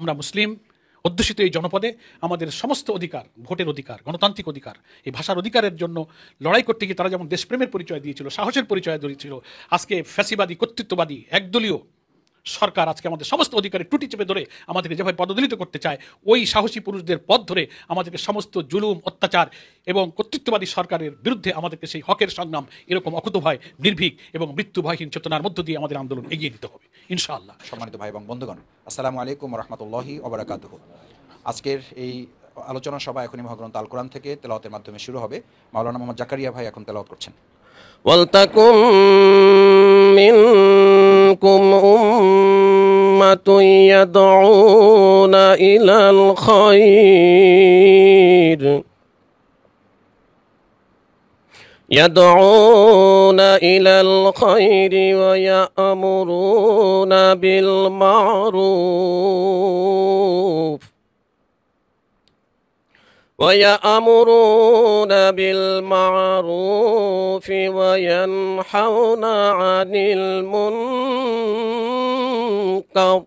আমরা মুসলিম অধ্যুষিত এই জনপদে আমাদের সমস্ত অধিকার ভোটের অধিকার গণতান্ত্রিক অধিকার এই ভাষার অধিকারের জন্য লড়াই করতে গিয়ে তারা যেমন দেশপ্রেমের পরিচয় দিয়েছিল সাহসের পরিচয় দিয়েছিল আজকে ফ্যাসিবাদী কর্তৃত্ববাদী একদলীয় সরকার আজকে আমাদের সমস্ত অধিকারের টুটি চেপে ধরে আমাদেরকে যেভাবে পদদলিত করতে চায় ওই সাহসী পুরুষদের পথ ধরে আমাদেরকে সমস্ত জুলুম অত্যাচার এবং কর্তৃত্ববাদী সরকারের বিরুদ্ধে আমাদেরকে সেই হকের সংগ্রাম এরকম ভয় নির্ভীক এবং মৃত্যুভয়হীন চেতনার মধ্য দিয়ে আমাদের আন্দোলন এগিয়ে নিতে হবে ইনশাআল্লাহ সম্মানিত ভাই এবং বন্ধুগণ আসসালামু আলাইকুম রহমতুল্লাহি ওবরাকাত আজকের এই আলোচনা সভা এখনই মহাগ্রন্থ আল কোরআন থেকে তেলাওয়াতের মাধ্যমে শুরু হবে মাওলানা মোহাম্মদ জাকারিয়া ভাই এখন তেলাওয়াত করছেন يدعون إلى الخير يدعون إلى الخير ويأمرون بالمعروف ويأمرون بالمعروف وينحون عن المنكر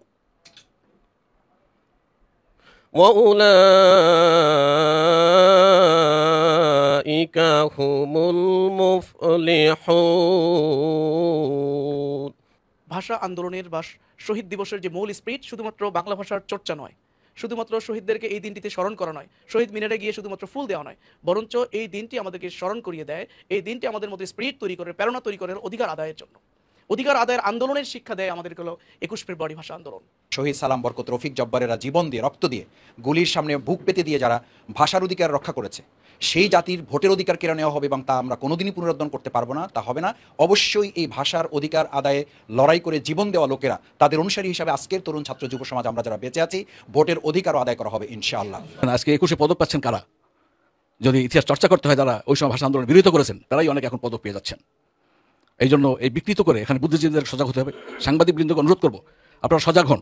وأولئك هم المفلحون ভাষা আন্দোলনের বা শহীদ দিবসের যে মূল স্পিরিট শুধুমাত্র বাংলা ভাষার চর্চা নয় শুধুমাত্র শহীদদেরকে এই দিনটিতে স্মরণ করা নয় শহীদ মিনারে গিয়ে শুধুমাত্র ফুল দেওয়া নয় বরঞ্চ এই দিনটি আমাদেরকে স্মরণ করিয়ে দেয় এই দিনটি আমাদের মধ্যে স্পিরিট তৈরি করে প্রেরণা তৈরি করার অধিকার আদায়ের জন্য অধিকার আদায়ের আন্দোলনের শিক্ষা দেয় আমাদেরকে হলো একুশ ফেব্রুয়ারি ভাষা আন্দোলন শহীদ সালাম বরকত রফিক জব্বারেরা জীবন দিয়ে রক্ত দিয়ে গুলির সামনে বুক পেতে দিয়ে যারা ভাষার অধিকার রক্ষা করেছে সেই জাতির ভোটের অধিকার কেড়ে নেওয়া হবে এবং তা আমরা কোনোদিনই পুনরুদ্ধার করতে পারবো না তা হবে না অবশ্যই এই ভাষার অধিকার আদায়ে লড়াই করে জীবন দেওয়া লোকেরা তাদের অনুসারী হিসাবে আজকের তরুণ ছাত্র যুব সমাজ আমরা যারা বেঁচে আছি ভোটের অধিকারও আদায় করা হবে ইনশাআল্লাহ আজকে একুশে পদক পাচ্ছেন কারা যদি ইতিহাস চর্চা করতে হয় তারা ওই সময় ভাষা আন্দোলন বিরোধিত করেছেন তারাই অনেক এখন পদক পেয়ে যাচ্ছেন এই জন্য এই বিকৃত করে এখানে বুদ্ধিজীবীদের সজাগ হতে হবে সাংবাদিক বৃন্দকে অনুরোধ করবো আপনারা সজাগ হন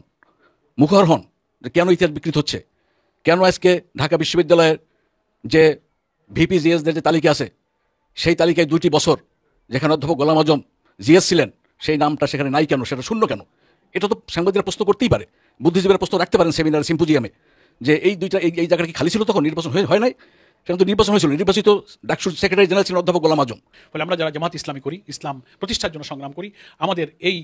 মুখর হন যে কেন ইতিহাস বিকৃত হচ্ছে কেন আজকে ঢাকা বিশ্ববিদ্যালয়ের যে ভিপি জিএসদের যে তালিকা আছে সেই তালিকায় দুইটি বছর যেখানে অধ্যাপক গোলাম আজম জিএস ছিলেন সেই নামটা সেখানে নাই কেন সেটা শূন্য কেন এটা তো সাংবাদিকরা প্রশ্ন করতেই পারে বুদ্ধিজীবীরা প্রশ্ন রাখতে পারেন সেমিনার সিম্পোজিয়ামে যে এই দুইটা এই জায়গাটা কি খালি ছিল তখন নির্বাচন হয়ে হয় নাই সেখানে তো নির্বাচন হয়েছিল নির্বাচিত ডাকসুর সেক্রেটারি জেনারেল ছিলেন অধ্যাপক গোলাম আজম ফলে আমরা যারা জামাত ইসলামী করি ইসলাম প্রতিষ্ঠার জন্য সংগ্রাম করি আমাদের এই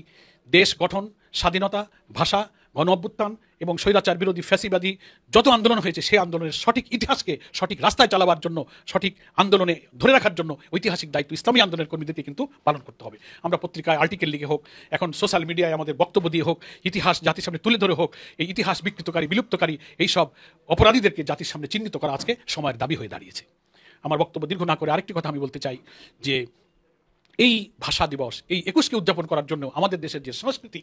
দেশ গঠন স্বাধীনতা ভাষা গণ অভ্যুত্থান এবং স্বৈরাচার বিরোধী ফ্যাসিবাদী যত আন্দোলন হয়েছে সেই আন্দোলনের সঠিক ইতিহাসকে সঠিক রাস্তায় চালাবার জন্য সঠিক আন্দোলনে ধরে রাখার জন্য ঐতিহাসিক দায়িত্ব ইসলামী আন্দোলনের কর্মীদেরকে কিন্তু পালন করতে হবে আমরা পত্রিকায় আর্টিকেল লিখে হোক এখন সোশ্যাল মিডিয়ায় আমাদের বক্তব্য দিয়ে হোক ইতিহাস জাতির সামনে তুলে ধরে হোক এই ইতিহাস বিকৃতকারী বিলুপ্তকারী এই সব অপরাধীদেরকে জাতির সামনে চিহ্নিত করা আজকে সময়ের দাবি হয়ে দাঁড়িয়েছে আমার বক্তব্য দীর্ঘ না করে আরেকটি কথা আমি বলতে চাই যে এই ভাষা দিবস এই একুশকে উদযাপন করার জন্য আমাদের দেশের যে সংস্কৃতি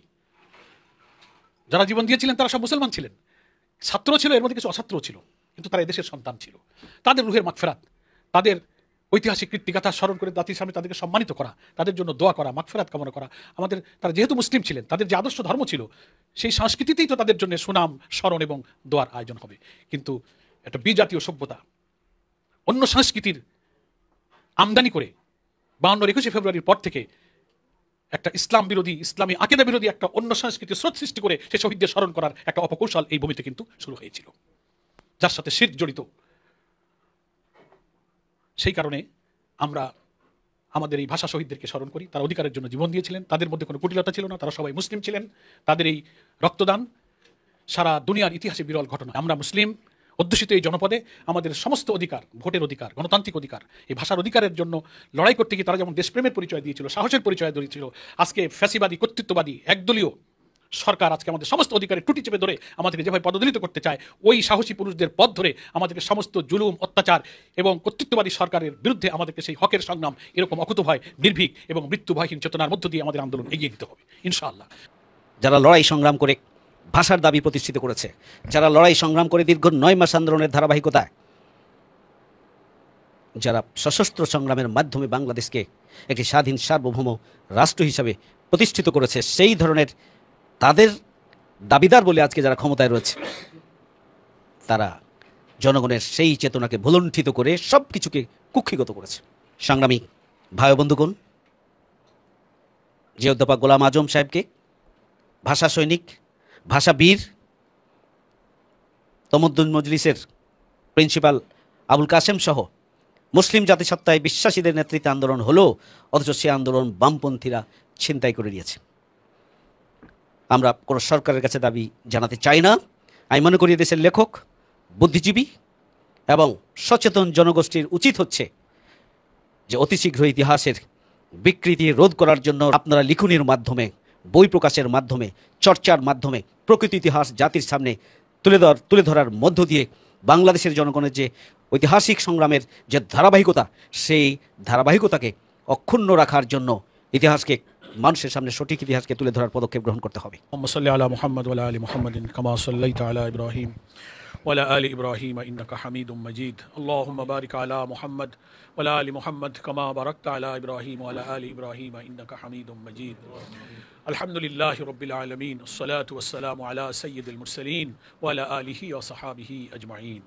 যারা জীবন দিয়েছিলেন তারা সব মুসলমান ছিলেন ছাত্র ছিল এর মধ্যে কিছু অছাত্র ছিল কিন্তু তারা এদেশের সন্তান ছিল তাদের রুহের মাগফেরাত তাদের ঐতিহাসিক কৃত্তিকাথা স্মরণ করে দাতির সামনে তাদেরকে সম্মানিত করা তাদের জন্য দোয়া করা মাগফেরাত কামনা করা আমাদের তারা যেহেতু মুসলিম ছিলেন তাদের যে আদর্শ ধর্ম ছিল সেই সংস্কৃতিতেই তো তাদের জন্য সুনাম স্মরণ এবং দোয়ার আয়োজন হবে কিন্তু একটা বিজাতীয় সভ্যতা অন্য সংস্কৃতির আমদানি করে বাউন্ন একুশে ফেব্রুয়ারির পর থেকে একটা ইসলাম বিরোধী ইসলামী আকিদা বিরোধী একটা অন্য সংস্কৃতি স্রোত সৃষ্টি করে সে শহীদদের স্মরণ করার একটা অপকৌশল এই ভূমিতে কিন্তু শুরু হয়েছিল যার সাথে শীত জড়িত সেই কারণে আমরা আমাদের এই ভাষা শহীদদেরকে স্মরণ করি তারা অধিকারের জন্য জীবন দিয়েছিলেন তাদের মধ্যে কোনো কুটিলতা ছিল না তারা সবাই মুসলিম ছিলেন তাদের এই রক্তদান সারা দুনিয়ার ইতিহাসে বিরল ঘটনা আমরা মুসলিম অধ্যুষিত এই জনপদে আমাদের সমস্ত অধিকার ভোটের অধিকার গণতান্ত্রিক অধিকার এই ভাষার অধিকারের জন্য লড়াই করতে গিয়ে তারা যেমন দেশপ্রেমের পরিচয় দিয়েছিল সাহসের পরিচয় দিয়েছিল আজকে ফ্যাসিবাদী কর্তৃত্ববাদী একদলীয় সরকার আজকে আমাদের সমস্ত অধিকারে টুটি চেপে ধরে আমাদেরকে যেভাবে পদদলিত করতে চায় ওই সাহসী পুরুষদের পথ ধরে আমাদেরকে সমস্ত জুলুম অত্যাচার এবং কর্তৃত্ববাদী সরকারের বিরুদ্ধে আমাদেরকে সেই হকের সংগ্রাম এরকম অকুত ভয় নির্ভীক এবং মৃত্যুভয়হীন চেতনার মধ্য দিয়ে আমাদের আন্দোলন এগিয়ে দিতে হবে ইনশাআল্লাহ যারা লড়াই সংগ্রাম করে ভাষার দাবি প্রতিষ্ঠিত করেছে যারা লড়াই সংগ্রাম করে দীর্ঘ নয় মাস আন্দোলনের ধারাবাহিকতায় যারা সশস্ত্র সংগ্রামের মাধ্যমে বাংলাদেশকে একটি স্বাধীন সার্বভৌম রাষ্ট্র হিসাবে প্রতিষ্ঠিত করেছে সেই ধরনের তাদের দাবিদার বলে আজকে যারা ক্ষমতায় রয়েছে তারা জনগণের সেই চেতনাকে ভুলণ্ঠিত করে সব কিছুকে কুক্ষিগত করেছে সংগ্রামী ভাই বন্ধুগণ যে অধ্যাপক গোলাম আজম সাহেবকে ভাষা সৈনিক ভাষাবীর তমদ্দুন মজলিসের প্রিন্সিপাল আবুল কাসেম সহ মুসলিম জাতিসত্তায় বিশ্বাসীদের নেতৃত্বে আন্দোলন হলো অথচ সে আন্দোলন বামপন্থীরা ছিনতাই করে নিয়েছে আমরা কোনো সরকারের কাছে দাবি জানাতে চাই না আমি মনে করি দেশের লেখক বুদ্ধিজীবী এবং সচেতন জনগোষ্ঠীর উচিত হচ্ছে যে অতি শীঘ্র ইতিহাসের বিকৃতি রোধ করার জন্য আপনারা লিখনির মাধ্যমে বই প্রকাশের মাধ্যমে চর্চার মাধ্যমে প্রকৃতি ইতিহাস জাতির সামনে তুলে ধর তুলে ধরার মধ্য দিয়ে বাংলাদেশের জনগণের যে ঐতিহাসিক সংগ্রামের যে ধারাবাহিকতা সেই ধারাবাহিকতাকে অক্ষুণ্ণ রাখার জন্য ইতিহাসকে মানুষের সামনে সঠিক ইতিহাসকে তুলে ধরার পদক্ষেপ গ্রহণ করতে হবে মোহাম্মদ আলা মোহাম্মদ ইব্রাহিম وعلى آل إبراهيم إنك حميد مجيد اللهم بارك على محمد وعلى آل محمد كما باركت على إبراهيم وعلى آل إبراهيم إنك حميد مجيد الحمد لله رب العالمين الصلاة والسلام على سيد المرسلين وعلى آله وصحابه أجمعين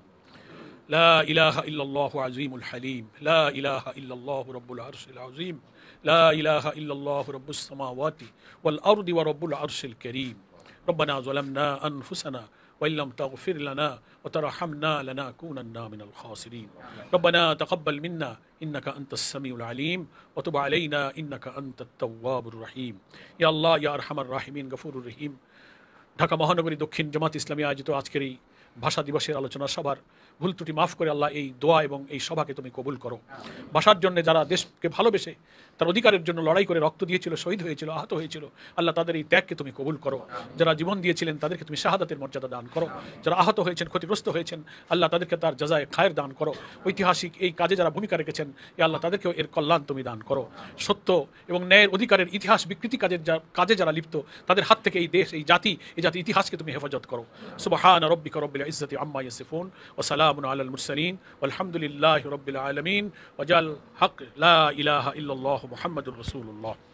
لا إله إلا الله عظيم الحليم لا إله إلا الله رب العرش العظيم لا إله إلا الله رب السماوات والأرض ورب العرش الكريم ربنا ظلمنا أنفسنا وإن لم تغفر لنا وترحمنا لنكونن من الخاسرين ربنا تقبل منا إنك أنت السميع العليم وتب علينا إنك أنت التواب الرحيم يا الله يا أرحم الراحمين غفور الرحيم ঢাকা মহানগরী দক্ষিণ জামাত ইসলামী আয়োজিত আজকের এই ভাষা দিবসের আলোচনা সভার ভুল ত্রুটি মাফ করে আল্লাহ এই দোয়া এবং এই সভাকে তুমি কবুল করো ভাষার জন্য যারা দেশকে ভালোবেসে তার অধিকারের জন্য লড়াই করে রক্ত দিয়েছিল শহীদ হয়েছিল আহত হয়েছিল আল্লাহ তাদের এই ত্যাগকে তুমি কবুল করো যারা জীবন দিয়েছিলেন তাদেরকে তুমি শাহাদাতের মর্যাদা দান করো যারা আহত হয়েছেন ক্ষতিগ্রস্ত হয়েছেন আল্লাহ তাদেরকে তার যাজায় খায়ের দান করো ঐতিহাসিক এই কাজে যারা ভূমিকা রেখেছেন এ আল্লাহ তাদেরকেও এর কল্যাণ তুমি দান করো সত্য এবং ন্যায়ের অধিকারের ইতিহাস বিকৃতি কাজের কাজে যারা লিপ্ত তাদের হাত থেকে এই দেশ এই জাতি এই জাতি ইতিহাসকে তুমি হেফাজত করো সুবাহ রব্বিক রব্বিল العزة عما يصفون وسلام على المرسلين والحمد لله رب العالمين وجعل حق لا إله إلا الله محمد رسول الله